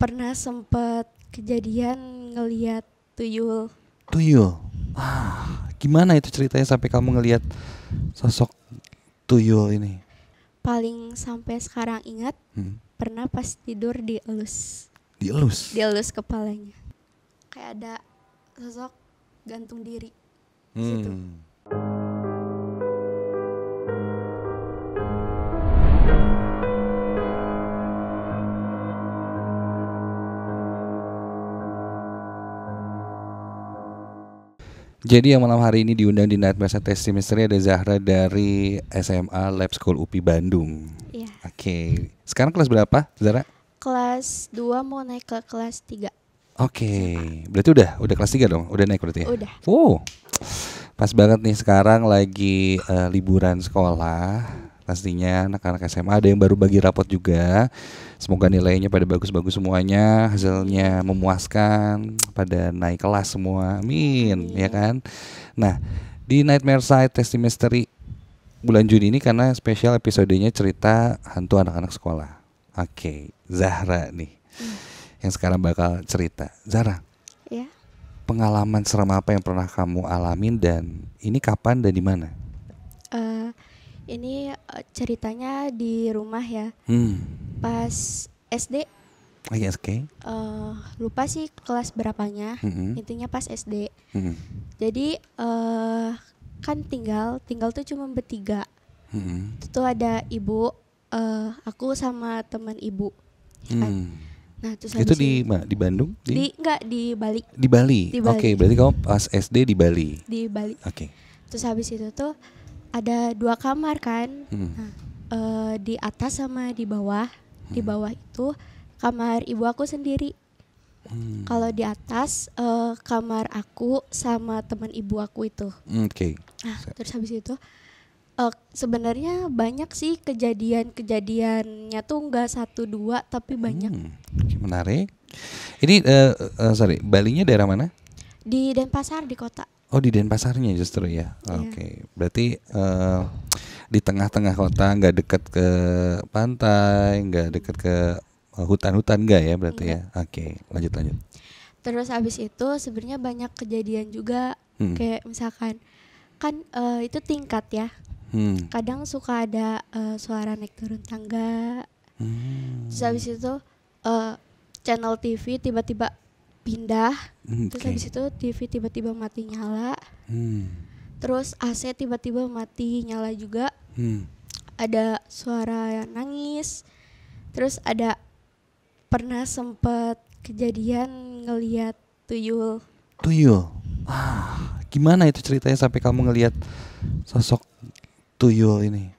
pernah sempat kejadian ngeliat tuyul. Tuyul. Ah, gimana itu ceritanya sampai kamu ngelihat sosok tuyul ini? Paling sampai sekarang ingat hmm. pernah pas tidur dielus. Dielus. Dielus kepalanya. Kayak ada sosok gantung diri. Hmm. Situ. Jadi yang malam hari ini diundang di Night Basket Test Semester ada Zahra dari SMA Lab School UPI Bandung. Iya. Oke. Okay. Sekarang kelas berapa, Zahra? Kelas 2 mau naik ke kelas 3. Oke. Okay. Berarti udah udah kelas 3 dong. Udah naik berarti ya? Udah. Wow. Pas banget nih sekarang lagi uh, liburan sekolah. Pastinya anak-anak SMA ada yang baru bagi rapot juga. Semoga nilainya pada bagus-bagus semuanya, hasilnya memuaskan, pada naik kelas semua. Amin, ya kan? Nah, di Nightmare Side Testi Mystery bulan Juni ini karena spesial episodenya cerita hantu anak-anak sekolah. Oke, okay, Zahra nih. Hmm. Yang sekarang bakal cerita. Zahra. Ya. Pengalaman seram apa yang pernah kamu alamin dan ini kapan dan di mana? Uh, ini eh, ceritanya di rumah ya. Hmm pas SD Oh, yes, iya, okay. uh, eh, lupa sih kelas berapanya mm-hmm. intinya pas SD mm-hmm. jadi uh, kan tinggal tinggal tuh cuma bertiga mm-hmm. itu ada ibu uh, aku sama teman ibu ya kan? mm. nah terus itu di ma, di Bandung di, di enggak di Bali di Bali, Bali. oke okay, berarti kamu pas SD di Bali di Bali oke okay. terus habis itu tuh ada dua kamar kan mm. nah, uh, di atas sama di bawah di hmm. bawah itu kamar ibu aku sendiri hmm. kalau di atas uh, kamar aku sama teman ibu aku itu hmm, oke okay. nah, terus habis itu uh, sebenarnya banyak sih kejadian-kejadiannya tuh nggak satu dua tapi banyak hmm. menarik ini uh, uh, sorry Balinya daerah mana di Denpasar di kota Oh di Denpasarnya justru ya. Iya. Oke. Okay. Berarti uh, di tengah-tengah kota nggak dekat ke pantai nggak dekat ke eh, hutan-hutan nggak ya berarti ya oke okay, lanjut lanjut terus habis itu sebenarnya banyak kejadian juga hmm. kayak misalkan kan uh, itu tingkat ya hmm. kadang suka ada uh, suara naik turun tangga hmm. terus abis itu uh, channel TV tiba-tiba pindah okay. Hmm, terus habis itu TV tiba-tiba mati nyala hmm terus AC tiba-tiba mati nyala juga hmm. ada suara nangis terus ada pernah sempat kejadian ngelihat tuyul tuyul ah gimana itu ceritanya sampai kamu ngelihat sosok tuyul ini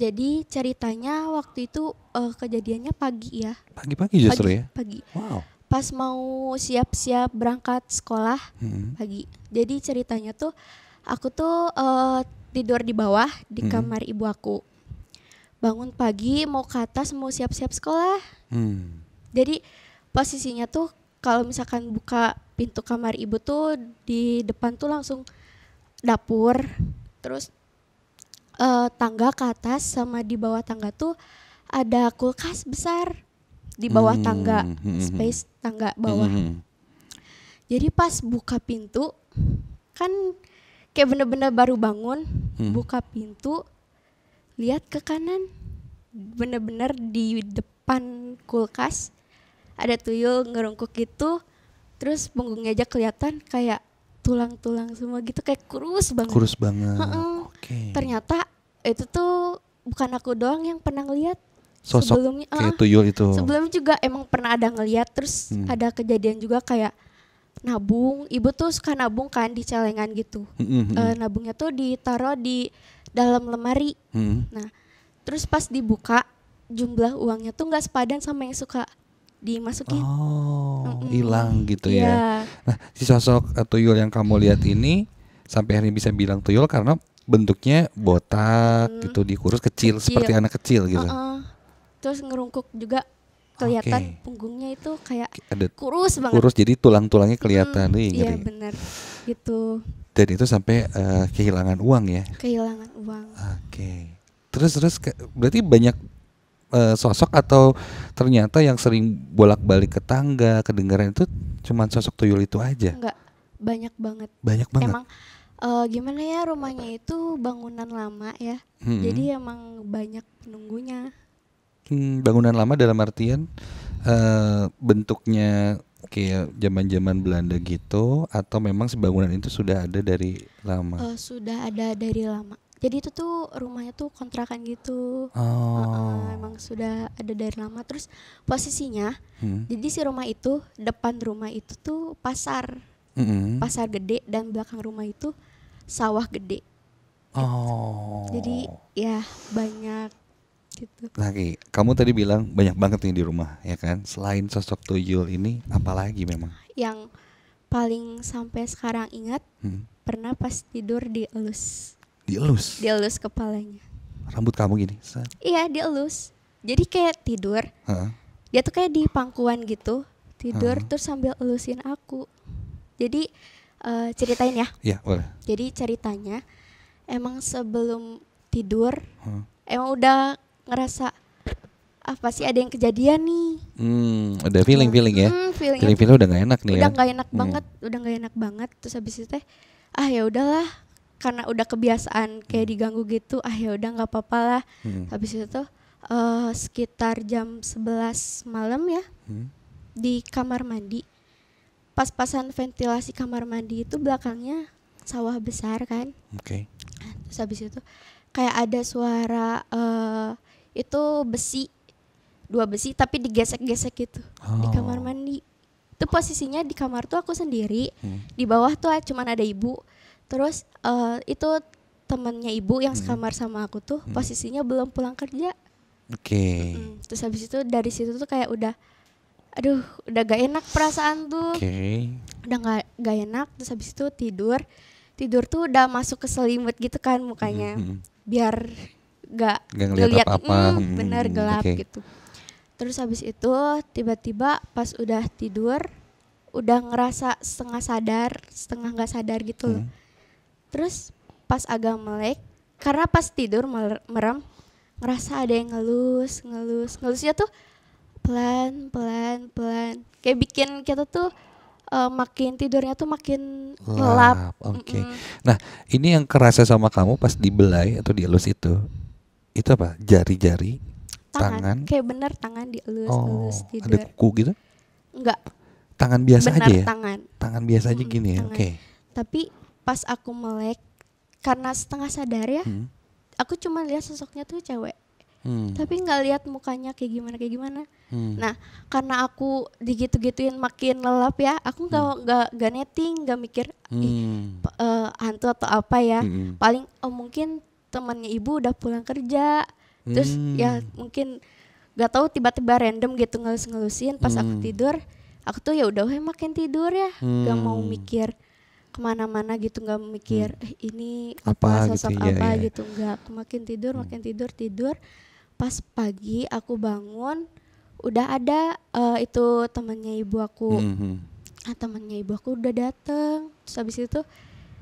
jadi ceritanya waktu itu uh, kejadiannya pagi ya pagi-pagi justru pagi, ya pagi wow pas mau siap-siap berangkat sekolah hmm. pagi jadi ceritanya tuh aku tuh uh, tidur di bawah di hmm. kamar ibu aku bangun pagi mau ke atas mau siap-siap sekolah hmm. jadi posisinya tuh kalau misalkan buka pintu kamar ibu tuh di depan tuh langsung dapur terus uh, tangga ke atas sama di bawah tangga tuh ada kulkas besar di bawah hmm. tangga hmm, hmm, hmm. space tangga bawah hmm. jadi pas buka pintu kan kayak bener-bener baru bangun hmm. buka pintu lihat ke kanan bener-bener di depan kulkas ada tuyul ngerungkuk gitu terus punggungnya aja kelihatan kayak tulang-tulang semua gitu kayak kurus banget kurus banget Oke. Okay. ternyata itu tuh bukan aku doang yang pernah lihat sosok sebelumnya kayak uh, tuyul itu sebelumnya juga emang pernah ada ngelihat terus hmm. ada kejadian juga kayak nabung ibu tuh suka nabung kan di celengan gitu mm-hmm. uh, nabungnya tuh ditaruh di dalam lemari mm-hmm. nah terus pas dibuka jumlah uangnya tuh nggak sepadan sama yang suka dimasukin oh hilang mm -hmm. gitu ya yeah. nah si sosok uh, tuyul yang kamu lihat ini sampai hari ini bisa bilang tuyul karena bentuknya botak mm. gitu dikurus kecil, kecil seperti anak kecil gitu uh-uh. terus ngerungkuk juga kelihatan okay. punggungnya itu kayak Ada kurus banget. Kurus jadi tulang-tulangnya kelihatan hmm, nih. Iya, iya benar. Gitu. Dan itu sampai uh, kehilangan uang ya. Kehilangan uang. Oke. Okay. Terus terus ke, berarti banyak uh, sosok atau ternyata yang sering bolak-balik ke tangga, kedengaran itu cuma sosok tuyul itu aja. Enggak. Banyak banget. Banyak banget. Emang uh, gimana ya rumahnya itu bangunan lama ya. Hmm. Jadi emang banyak penunggunya. Hmm, bangunan lama dalam artian uh, bentuknya kayak zaman-zaman Belanda gitu atau memang sebangunan itu sudah ada dari lama? Uh, sudah ada dari lama. Jadi itu tuh rumahnya tuh kontrakan gitu. Oh. Uh, uh, emang sudah ada dari lama. Terus posisinya, hmm. jadi si rumah itu depan rumah itu tuh pasar, -hmm. pasar gede dan belakang rumah itu sawah gede. Gitu. Jadi ya banyak gitu. Nah, kamu tadi bilang banyak banget nih di rumah, ya kan? Selain sosok tuyul ini, apalagi memang? Yang paling sampai sekarang ingat, hmm. pernah pas tidur dielus. Dielus? Dielus kepalanya. Rambut kamu gini? Iya, dielus. Jadi kayak tidur, Huh? dia tuh kayak di pangkuan gitu, tidur huh? terus sambil elusin aku. Jadi uh, ceritain ya. Iya, boleh. Jadi ceritanya emang sebelum tidur huh? emang udah ngerasa apa ah, sih ada yang kejadian nih hmm udah feeling feeling ya hmm, feeling feeling, udah gak enak nih udah ya. gak enak hmm. banget udah gak enak banget terus habis itu teh ah ya udahlah karena udah kebiasaan kayak hmm. diganggu gitu ah ya udah nggak apa-apa lah hmm. habis itu tuh uh, sekitar jam 11 malam ya hmm. di kamar mandi pas-pasan ventilasi kamar mandi itu belakangnya sawah besar kan oke okay. terus habis itu kayak ada suara uh, itu besi dua besi tapi digesek-gesek gitu oh. di kamar mandi itu posisinya di kamar tuh aku sendiri hmm. di bawah tuh cuman ada ibu terus uh, itu temannya ibu yang hmm. sekamar sama aku tuh hmm. posisinya belum pulang kerja oke okay. hmm. terus habis itu dari situ tuh kayak udah aduh udah gak enak perasaan tuh okay. udah gak gak enak terus habis itu tidur tidur tuh udah masuk ke selimut gitu kan mukanya hmm. hmm, hmm. biar gak, ngelihat ngeliat, apa-apa mm, hmm, bener gelap okay. gitu terus habis itu tiba-tiba pas udah tidur udah ngerasa setengah sadar setengah nggak sadar gitu hmm. terus pas agak melek karena pas tidur merem ngerasa ada yang ngelus ngelus ngelusnya tuh pelan pelan pelan kayak bikin kita tuh uh, makin tidurnya tuh makin gelap. Oke. Okay. Mm -mm. Nah, ini yang kerasa sama kamu pas dibelai atau dielus itu itu apa jari-jari tangan, tangan kayak bener tangan dielus-elus oh, tidur gitu. ada kuku gitu enggak tangan biasa bener aja ya tangan tangan biasa aja gini ya oke okay. tapi pas aku melek karena setengah sadar ya hmm. aku cuma lihat sosoknya tuh cewek hmm. tapi nggak lihat mukanya kayak gimana kayak gimana hmm. nah karena aku digitu-gituin makin lelap ya aku nggak hmm. nggak hmm. nggak netting nggak mikir hmm. Ih, eh, uh, hantu atau apa ya hmm. paling oh mungkin temannya ibu udah pulang kerja terus hmm. ya mungkin gak tahu tiba-tiba random gitu ngelus-ngelusin pas hmm. aku tidur aku tuh ya udah makin tidur ya hmm. gak mau mikir kemana-mana gitu gak mikir hmm. eh, ini apa, apa gitu, sosok gitu, apa ya, gitu nggak aku makin tidur hmm. makin tidur tidur pas pagi aku bangun udah ada uh, itu temannya ibu aku hmm. nah, temannya ibu aku udah dateng terus habis itu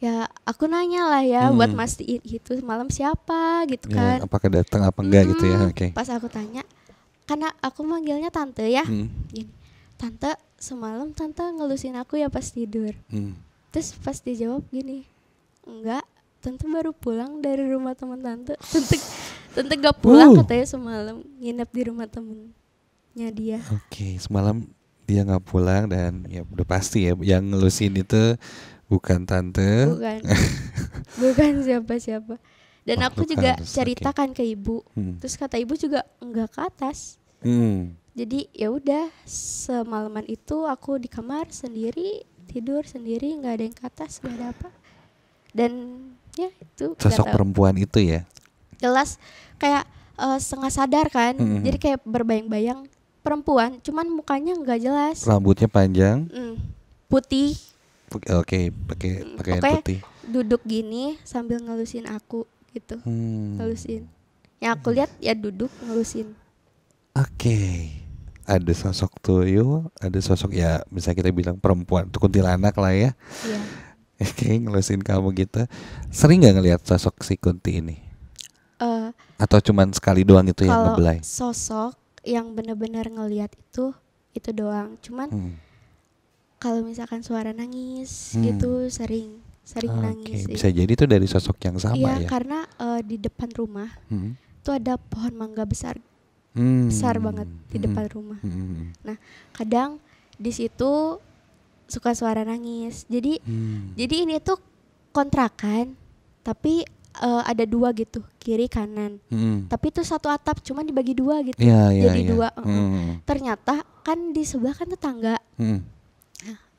ya aku nanya lah ya hmm. buat mastiin itu malam siapa gitu iya, kan apakah datang apa enggak hmm, gitu ya hmm, oke okay. pas aku tanya karena aku manggilnya tante ya hmm. gini tante semalam tante ngelusin aku ya pas tidur hmm. terus pas dijawab gini enggak tante baru pulang dari rumah teman tante tante tante gak pulang uh. katanya semalam nginep di rumah temennya dia oke okay, semalam dia nggak pulang dan ya udah pasti ya yang ngelusin itu Bukan tante. Bukan. Bukan siapa-siapa. Dan oh, aku juga harus, ceritakan okay. ke ibu. Hmm. Terus kata ibu juga enggak ke atas. Hmm. Jadi ya udah semalaman itu aku di kamar sendiri tidur sendiri nggak ada yang ke atas nggak ada apa. Dan ya itu sosok perempuan itu ya. Jelas kayak uh, setengah sadar kan. Hmm, hmm. Jadi kayak berbayang-bayang perempuan, cuman mukanya nggak jelas. Rambutnya panjang. Hmm. Putih Oke, okay, pakai pakai okay, putih. Duduk gini sambil ngelusin aku gitu. Hmm. Ngelusin. Yang aku lihat ya duduk ngelusin. Oke. Okay. Ada sosok tuyul, ada sosok ya bisa kita bilang perempuan, kuntilanak lah ya. Iya. Oke, okay, ngelusin kamu gitu. Sering gak ngelihat sosok si Kunti ini? Uh, Atau cuman sekali doang itu yang ngebelai? Sosok yang benar-benar ngelihat itu itu doang. Cuman hmm kalau misalkan suara nangis hmm. gitu sering sering okay. nangis bisa jadi itu dari sosok yang sama iya, ya karena uh, di depan rumah hmm. tuh ada pohon mangga besar hmm. besar banget di hmm. depan rumah hmm. hmm, hmm. nah kadang di situ suka suara nangis jadi hmm. jadi ini tuh kontrakan tapi uh, ada dua gitu kiri kanan hmm. tapi itu satu atap cuma dibagi dua gitu ya, ya, jadi ya. dua hmm. ternyata kan di sebelah kan tetangga hmm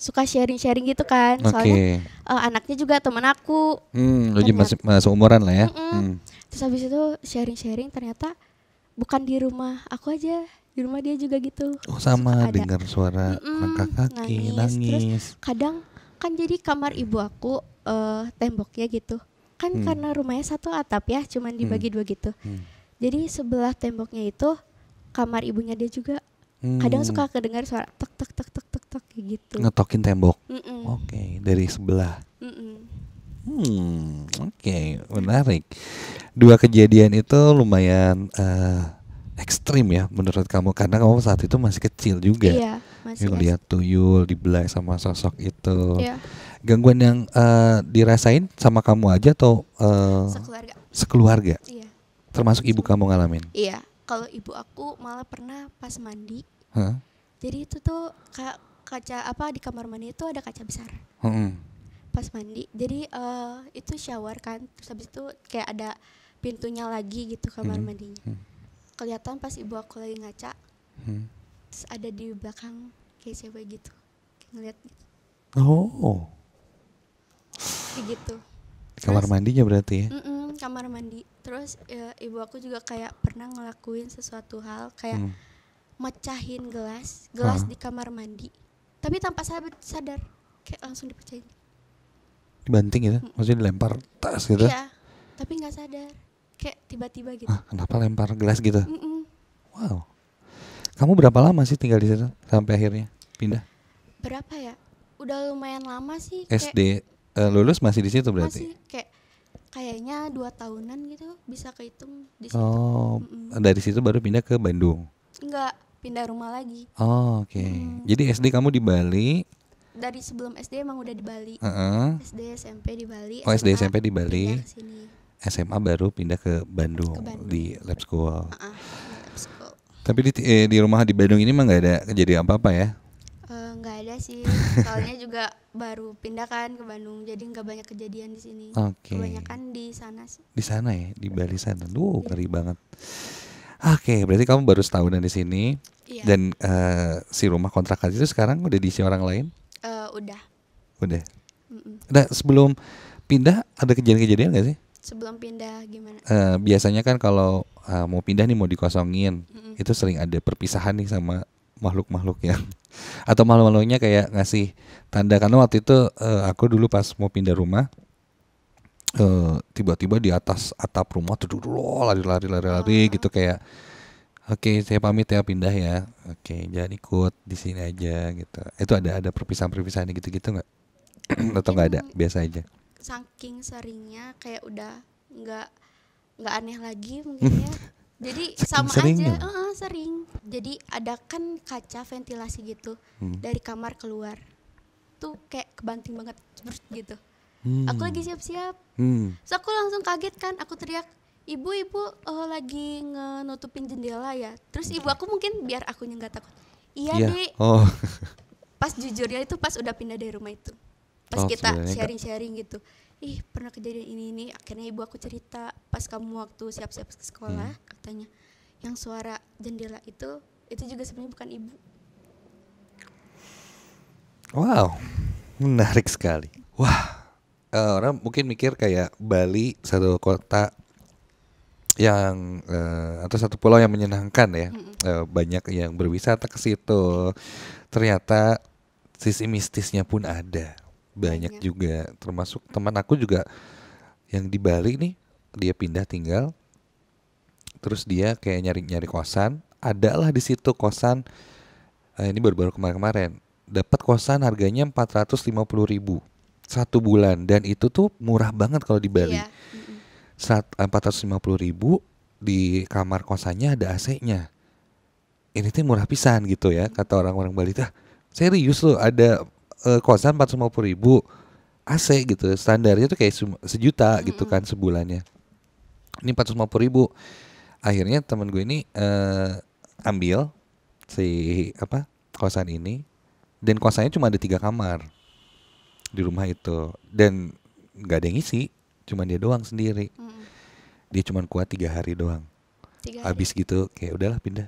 suka sharing-sharing gitu kan. Okay. Soalnya uh, anaknya juga temen aku. Hmm, masih masuk umuran lah ya. Mm -mm. Hmm. Terus habis itu sharing-sharing ternyata bukan di rumah aku aja, di rumah dia juga gitu. Oh, sama dengar suara mm -mm, kakak kaki, nangis. nangis. Terus kadang kan jadi kamar ibu aku uh, temboknya gitu. Kan hmm. karena rumahnya satu atap ya, cuman dibagi hmm. dua gitu. Hmm. Jadi sebelah temboknya itu kamar ibunya dia juga. Hmm. Kadang suka kedengar suara tek tek tek tek kayak gitu ngetokin tembok oke okay, dari sebelah mm -mm. hmm oke okay, menarik dua kejadian itu lumayan uh, ekstrim ya menurut kamu karena kamu saat itu masih kecil juga iya, masih yang lihat tuyul belakang sama sosok itu iya. gangguan yang uh, dirasain sama kamu aja atau uh, sekeluarga sekeluarga iya. termasuk ibu kamu ngalamin iya kalau ibu aku malah pernah pas mandi huh? jadi itu tuh kak kaca apa di kamar mandi itu ada kaca besar hmm. pas mandi jadi uh, itu shower kan terus habis itu kayak ada pintunya lagi gitu kamar hmm. mandinya hmm. kelihatan pas ibu aku lagi ngaca hmm. terus ada di belakang kayak cewek gitu kayak ngeliat gitu. oh kayak gitu terus, kamar mandinya berarti ya mm -mm, kamar mandi terus ya, ibu aku juga kayak pernah ngelakuin sesuatu hal kayak hmm mecahin gelas gelas ah. di kamar mandi tapi tanpa sahabat sadar kayak langsung dipercaya dibanting gitu maksudnya dilempar tas gitu iya tapi nggak sadar kayak tiba-tiba gitu ah, kenapa lempar gelas gitu mm -mm. wow kamu berapa lama sih tinggal di sana sampai akhirnya pindah berapa ya udah lumayan lama sih SD uh, eh, lulus masih di situ berarti masih kayak kayaknya dua tahunan gitu bisa kehitung di situ oh mm -mm. dari situ baru pindah ke Bandung Enggak, pindah rumah lagi. Oh, oke. Okay. Hmm. Jadi SD kamu di Bali? Dari sebelum SD emang udah di Bali. Uh -uh. SD SMP di Bali. Oh, SD SMP di Bali. SMA baru pindah ke Bandung, ke Bandung. di lab school. Uh -uh, Tapi di eh, di rumah di Bandung ini mah nggak ada kejadian apa apa ya? Eh, nggak uh, ada sih, soalnya juga baru pindah kan ke Bandung, jadi nggak banyak kejadian di sini. Okay. Kebanyakan di sana sih. Di sana ya, di Bali sana. Duh, iya. ngeri banget. Oke, okay, berarti kamu baru setahunan di sini. Iya. Dan uh, si rumah kontrakan itu sekarang udah diisi orang lain? Uh, udah. Udah. Mm-mm. Nah, sebelum pindah ada kejadian-kejadian gak sih? Sebelum pindah gimana? Uh, biasanya kan kalau uh, mau pindah nih mau dikosongin, Mm-mm. itu sering ada perpisahan nih sama makhluk-makhluk yang atau makhluk-makhluknya kayak ngasih tanda karena waktu itu uh, aku dulu pas mau pindah rumah Eh, tiba-tiba di atas atap rumah tuh dulu lari-lari lari-lari ah. gitu kayak oke okay, saya pamit ya pindah ya oke okay, jangan ikut di sini aja gitu itu ada ada perpisahan-perpisahan gitu-gitu nggak atau nggak ada biasa aja saking seringnya kayak udah nggak nggak aneh lagi mungkin ya jadi saking sama seringnya. aja uh, uh, sering jadi ada kan kaca ventilasi gitu hmm. dari kamar keluar tuh kayak kebanting banget gitu hmm. aku lagi siap-siap hmm. so aku langsung kaget kan aku teriak ibu ibu uh, lagi ngenutupin jendela ya terus ibu aku mungkin biar aku nggak takut iya yeah. dek oh. pas jujurnya itu pas udah pindah dari rumah itu pas oh, kita sharing-sharing gitu ih pernah kejadian ini ini akhirnya ibu aku cerita pas kamu waktu siap-siap ke sekolah hmm. katanya yang suara jendela itu itu juga sebenarnya bukan ibu wow menarik sekali wah uh, orang mungkin mikir kayak Bali satu kota yang uh, atau satu pulau yang menyenangkan ya uh, banyak yang berwisata ke situ ternyata sisi mistisnya pun ada banyak, banyak juga termasuk teman aku juga yang di Bali nih dia pindah tinggal terus dia kayak nyari-nyari kosan adalah di situ kosan uh, ini baru-baru kemarin-kemarin dapat kosan harganya 450 ribu satu bulan dan itu tuh murah banget kalau di iya, Bali. Iya. Saat empat ratus lima puluh ribu di kamar kosannya ada AC-nya. Ini tuh murah pisan gitu ya kata orang-orang Bali tuh. serius loh ada uh, kosan empat ratus ribu AC gitu standarnya tuh kayak sejuta mm -hmm. gitu kan sebulannya. Ini empat ratus ribu. Akhirnya temen gue ini uh, ambil si apa kosan ini dan kosannya cuma ada tiga kamar di rumah itu dan nggak ada yang ngisi cuman dia doang sendiri hmm. dia cuman kuat tiga hari doang tiga hari. abis gitu kayak udahlah pindah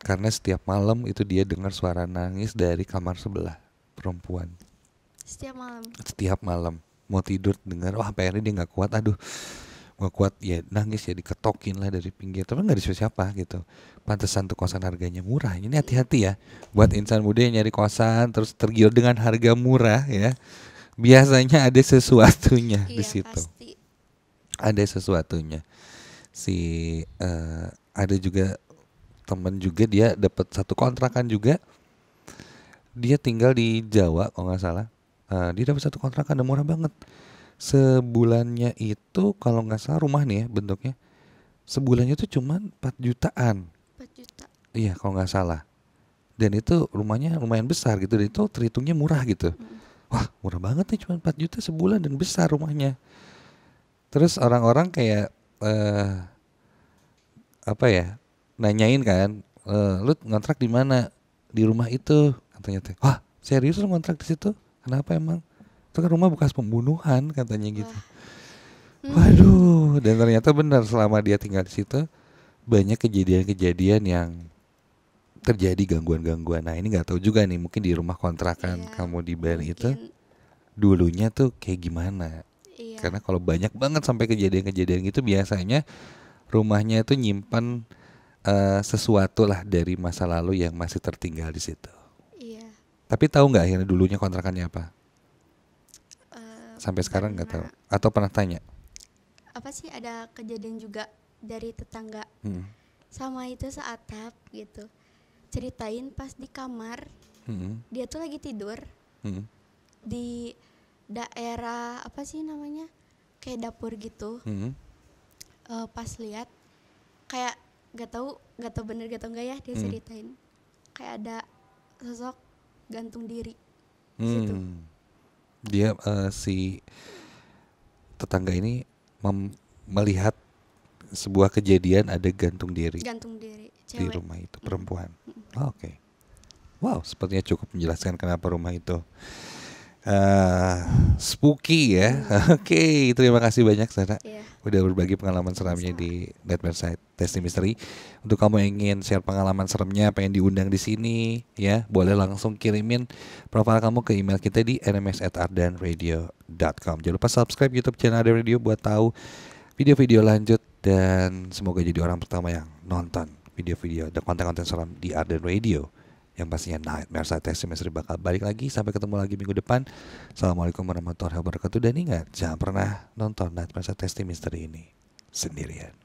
karena setiap malam itu dia dengar suara nangis dari kamar sebelah perempuan setiap malam setiap malam mau tidur dengar wah akhirnya dia nggak kuat aduh nggak kuat ya nangis ya diketokin lah dari pinggir tapi gak disuruh siapa gitu pantesan tuh kosan harganya murah ini hati-hati ya buat insan muda yang nyari kosan terus tergiur dengan harga murah ya biasanya ada sesuatunya iya, di situ pasti. ada sesuatunya si uh, ada juga temen juga dia dapat satu kontrakan juga dia tinggal di Jawa kalau nggak salah uh, dia dapat satu kontrakan dan murah banget sebulannya itu kalau nggak salah rumah nih ya bentuknya sebulannya itu cuma 4 jutaan 4 juta iya kalau nggak salah dan itu rumahnya lumayan besar gitu dan itu terhitungnya murah gitu hmm. wah murah banget nih cuma 4 juta sebulan dan besar rumahnya terus orang-orang kayak uh, apa ya nanyain kan uh, lu ngontrak di mana di rumah itu katanya teh wah serius lu ngontrak di situ kenapa emang itu kan rumah bekas pembunuhan katanya gitu. Wah. Hmm. Waduh, dan ternyata benar selama dia tinggal di situ banyak kejadian-kejadian yang terjadi gangguan-gangguan. Nah ini nggak tahu juga nih, mungkin di rumah kontrakan yeah, kamu di Bali mungkin. itu dulunya tuh kayak gimana? Iya. Karena kalau banyak banget sampai kejadian-kejadian gitu biasanya rumahnya itu nyimpan uh, sesuatu lah dari masa lalu yang masih tertinggal di situ. Iya. Tapi tahu nggak akhirnya dulunya kontrakannya apa? sampai sekarang nggak tahu atau pernah tanya apa sih ada kejadian juga dari tetangga hmm. sama itu saat seatap gitu ceritain pas di kamar hmm. dia tuh lagi tidur hmm. di daerah apa sih namanya kayak dapur gitu hmm. uh, pas lihat kayak nggak tahu nggak tahu bener gak tahu enggak ya dia hmm. ceritain kayak ada sosok gantung diri hmm. situ dia uh, si tetangga ini melihat sebuah kejadian ada gantung diri. Gantung diri. Cewek. Di rumah itu perempuan. Mm. Oh, Oke. Okay. Wow, sepertinya cukup menjelaskan kenapa rumah itu uh, spooky ya. Oke, okay, terima kasih banyak Sarah. Yeah. Udah berbagi pengalaman seramnya di Nightmare Side Testing Mystery. Untuk kamu yang ingin share pengalaman seremnya, pengen diundang di sini ya, boleh langsung kirimin profil kamu ke email kita di nms@ardanradio.com. Jangan lupa subscribe YouTube channel Arden Radio buat tahu video-video lanjut dan semoga jadi orang pertama yang nonton video-video dan konten-konten seram di Arden Radio yang pastinya nightmare saat tes semester bakal balik lagi. Sampai ketemu lagi minggu depan. Assalamualaikum warahmatullahi wabarakatuh. Dan ingat, jangan pernah nonton nightmare saat tes semester ini sendirian.